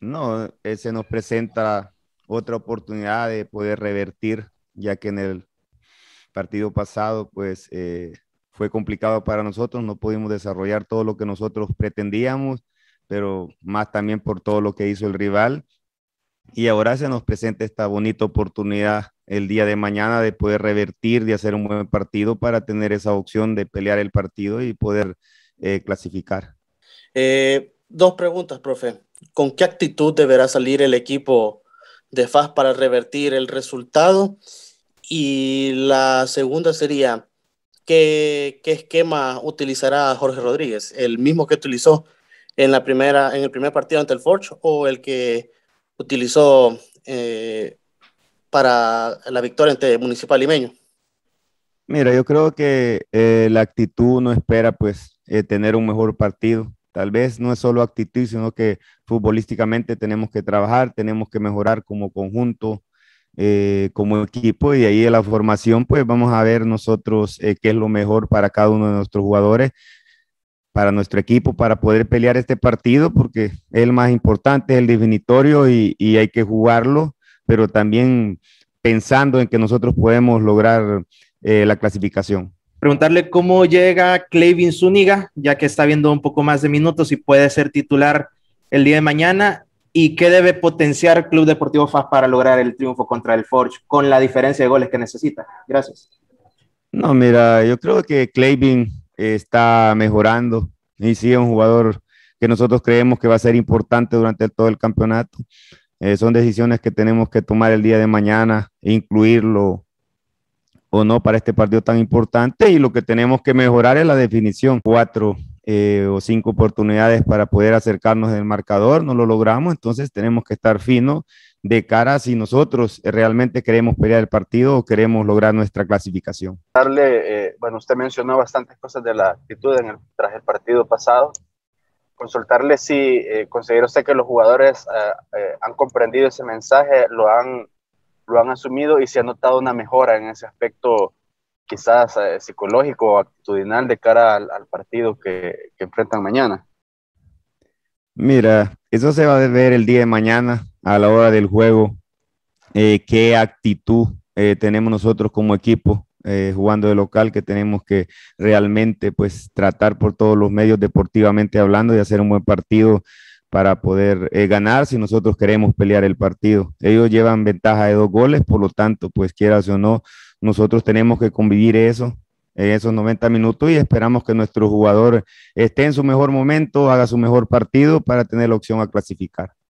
No, se nos presenta otra oportunidad de poder revertir, ya que en el partido pasado, pues eh, fue complicado para nosotros, no pudimos desarrollar todo lo que nosotros pretendíamos, pero más también por todo lo que hizo el rival. Y ahora se nos presenta esta bonita oportunidad el día de mañana de poder revertir, de hacer un buen partido para tener esa opción de pelear el partido y poder eh, clasificar. Eh, dos preguntas, profe. ¿Con qué actitud deberá salir el equipo de FAS para revertir el resultado? Y la segunda sería, ¿qué, esquema utilizará Jorge Rodríguez? ¿El mismo que utilizó en, la primera, en el primer partido ante el Forge o el que utilizó eh, para la victoria ante Municipal Limeño? Mira, yo creo que eh, la actitud no espera pues eh, tener un mejor partido. Tal vez no es solo actitud, sino que futbolísticamente tenemos que trabajar, tenemos que mejorar como conjunto, eh, como equipo, y ahí en la formación, pues vamos a ver nosotros eh, qué es lo mejor para cada uno de nuestros jugadores, para nuestro equipo, para poder pelear este partido, porque es el más importante, es el definitorio y, hay que jugarlo, pero también pensando en que nosotros podemos lograr eh, la clasificación preguntarle cómo llega Clavin Zúñiga, ya que está viendo un poco más de minutos y puede ser titular el día de mañana, y qué debe potenciar Club Deportivo FAS para lograr el triunfo contra el Forge con la diferencia de goles que necesita. Gracias. No, mira, yo creo que Clavin eh, está mejorando y sí es un jugador que nosotros creemos que va a ser importante durante todo el campeonato. Eh, son decisiones que tenemos que tomar el día de mañana, e incluirlo o no para este partido tan importante y lo que tenemos que mejorar es la definición. Cuatro eh, o cinco oportunidades para poder acercarnos del marcador, no lo logramos, entonces tenemos que estar finos de cara si nosotros realmente queremos pelear el partido o queremos lograr nuestra clasificación. Darle, eh, bueno, usted mencionó bastantes cosas de la actitud en el, tras el partido pasado. Consultarle si eh, considera usted que los jugadores eh, han comprendido ese mensaje, lo han lo han asumido y se ha notado una mejora en ese aspecto quizás eh, psicológico o actitudinal de cara al, partido que, enfrentan mañana? Mira, eso se va a ver el día de mañana a la hora del juego, eh, qué actitud eh, tenemos nosotros como equipo jugando de local, que tenemos que realmente pues tratar por todos los medios deportivamente hablando de hacer un buen partido para poder eh, ganar si nosotros queremos pelear el partido. Ellos llevan ventaja de dos goles, por lo tanto, pues quieras o no, nosotros tenemos que convivir eso en esos 90 minutos y esperamos que nuestro jugador esté en su mejor momento, haga su mejor partido para tener la opción a clasificar.